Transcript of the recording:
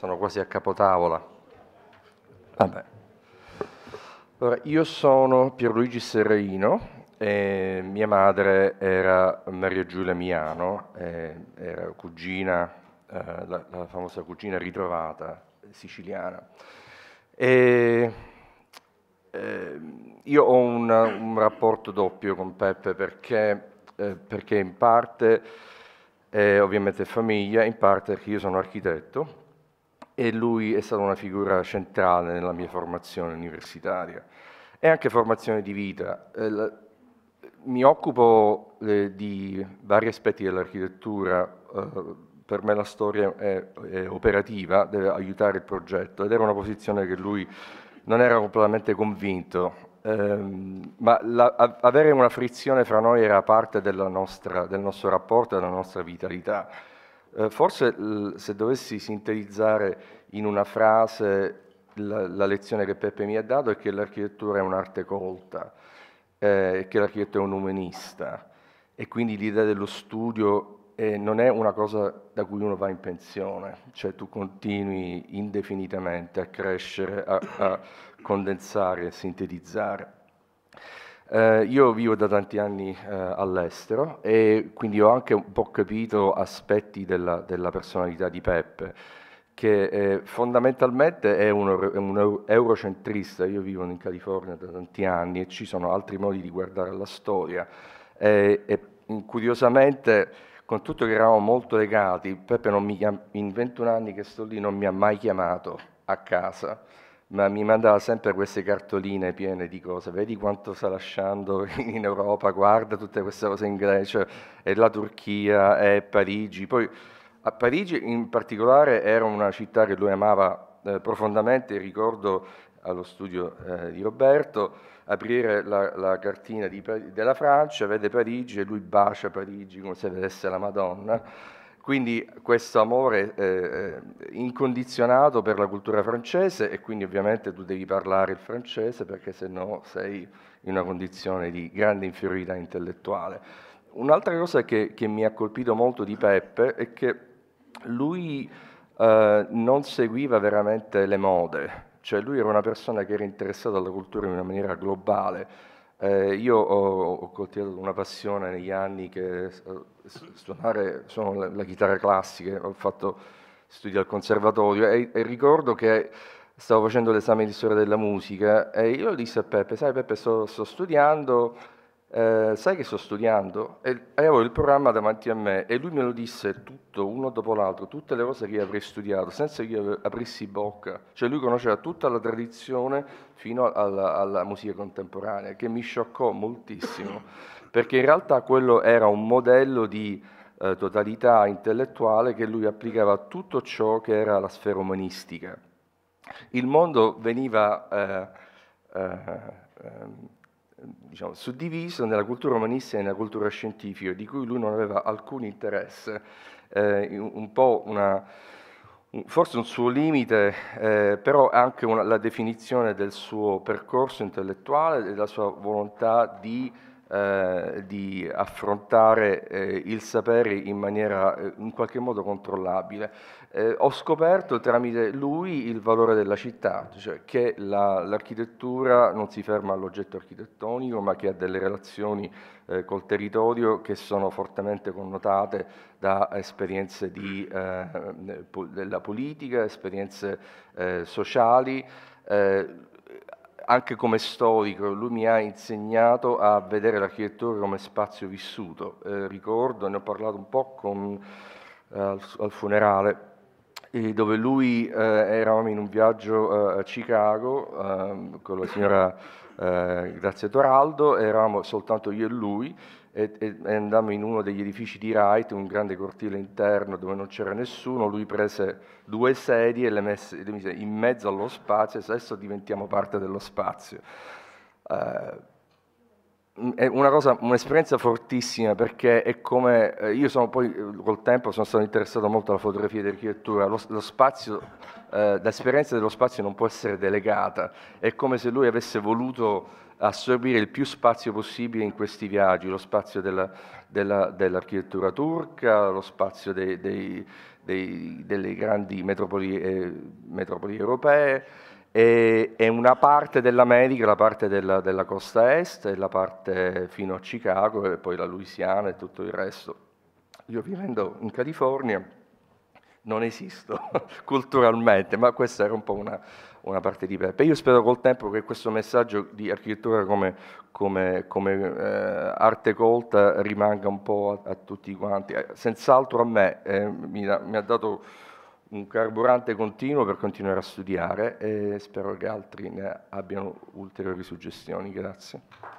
sono quasi a capotavola. Vabbè. Allora, io sono Pierluigi Serreino, e mia madre era Maria Giulia Miano, era cugina, eh, la, la, famosa cugina ritrovata siciliana. E, eh, io ho un, un, rapporto doppio con Peppe perché, eh, perché in parte ovviamente è famiglia, in parte perché io sono architetto e lui è stato una figura centrale nella mia formazione universitaria e anche formazione di vita. Eh, mi occupo eh, di vari aspetti dell'architettura, eh, per me la storia è, è operativa, deve aiutare il progetto ed era una posizione che lui non era completamente convinto Um, ma la, avere una frizione fra noi era parte nostra, del nostro rapporto e della nostra vitalità. Eh, forse se dovessi sintetizzare in una frase la, la, lezione che Peppe mi ha dato è che l'architettura è un'arte colta, eh, che l'architetto è un umanista e quindi l'idea dello studio eh, non è una cosa da cui uno va in pensione, cioè tu continui indefinitamente a crescere, a, a condensare, a sintetizzare. Eh, io vivo da tanti anni eh, all'estero e quindi ho anche un po' capito aspetti della, della personalità di Peppe, che eh, fondamentalmente è un, un, eurocentrista. Io vivo in California da tanti anni e ci sono altri modi di guardare la storia. e, e curiosamente, con tutto che eravamo molto legati, Peppe mi, in 21 anni che sto lì non mi ha mai chiamato a casa ma mi mandava sempre queste cartoline piene di cose, vedi quanto sta lasciando in Europa, guarda tutte queste cose in Grecia, e la Turchia, e Parigi. Poi a Parigi in particolare era una città che lui amava eh, profondamente, ricordo allo studio eh, di Roberto, aprire la, la cartina di, della Francia, vede Parigi e lui bacia Parigi come se vedesse la Madonna quindi questo amore eh, eh, incondizionato per la cultura francese e quindi ovviamente tu devi parlare il francese perché se no sei in una condizione di grande inferiorità intellettuale. Un'altra cosa che, che mi ha colpito molto di Peppe è che lui eh, non seguiva veramente le mode, cioè lui era una persona che era interessata alla cultura in una maniera globale eh, io ho, ho, coltivato una passione negli anni che eh, suonare suono la, la chitarra classica, ho fatto studi al conservatorio e, e ricordo che stavo facendo l'esame di storia della musica e io disse a Peppe, sai Peppe sto, sto studiando eh, sai che sto studiando? E avevo il programma davanti a me e lui me lo disse tutto, uno dopo l'altro, tutte le cose che io avrei studiato, senza che io aprissi bocca. Cioè lui conosceva tutta la tradizione fino alla, alla musica contemporanea, che mi scioccò moltissimo, perché in realtà quello era un modello di eh, totalità intellettuale che lui applicava a tutto ciò che era la sfera umanistica. Il mondo veniva... Eh, eh ehm, diciamo, suddiviso nella cultura umanistica e nella cultura scientifica, di cui lui non aveva alcun interesse. Eh, un una, forse un suo limite, eh, però anche una, la definizione del suo percorso intellettuale e della sua volontà di eh, di affrontare eh, il sapere in maniera eh, in qualche modo controllabile. Eh, ho scoperto tramite lui il valore della città, cioè che la, l'architettura non si ferma all'oggetto architettonico, ma che ha delle relazioni eh, col territorio che sono fortemente connotate da esperienze di, po- della politica, esperienze sociali. Eh, anche come storico, lui mi ha insegnato a vedere l'architettura come spazio vissuto. Eh, ricordo, ne ho parlato un po' con, eh, al, al funerale, dove lui, eh, eravamo in un viaggio eh, a Chicago ehm, con la signora eh, Grazia Toraldo, eravamo soltanto io e lui e, e, andammo in uno degli edifici di Wright, un grande cortile interno dove non c'era nessuno, lui prese due sedie e le, messe, le mise in mezzo allo spazio e adesso diventiamo parte dello spazio. Uh, Mm, è una cosa, un'esperienza fortissima perché è come, eh, io sono poi eh, col tempo sono stato interessato molto alla fotografia e all'architettura lo, lo spazio, eh, l'esperienza dello spazio non può essere delegata, è come se lui avesse voluto assorbire il più spazio possibile in questi viaggi, lo spazio della, della, dell'architettura turca, lo spazio dei, dei, dei, delle grandi metropoli, eh, metropoli europee, e, e una parte dell'America, la parte della, della costa est e la parte fino a Chicago e poi la Louisiana e tutto il resto. Io vivendo in California non esisto culturalmente, ma questa era un po' una, una parte di Peppe. Io spero col tempo che questo messaggio di architettura come, come, come eh, arte colta rimanga un po' a, a tutti quanti. Eh, senz'altro a me eh, mi, mi, ha dato un carburante continuo per continuare a studiare e spero che altri ne abbiano ulteriori suggestioni. Grazie.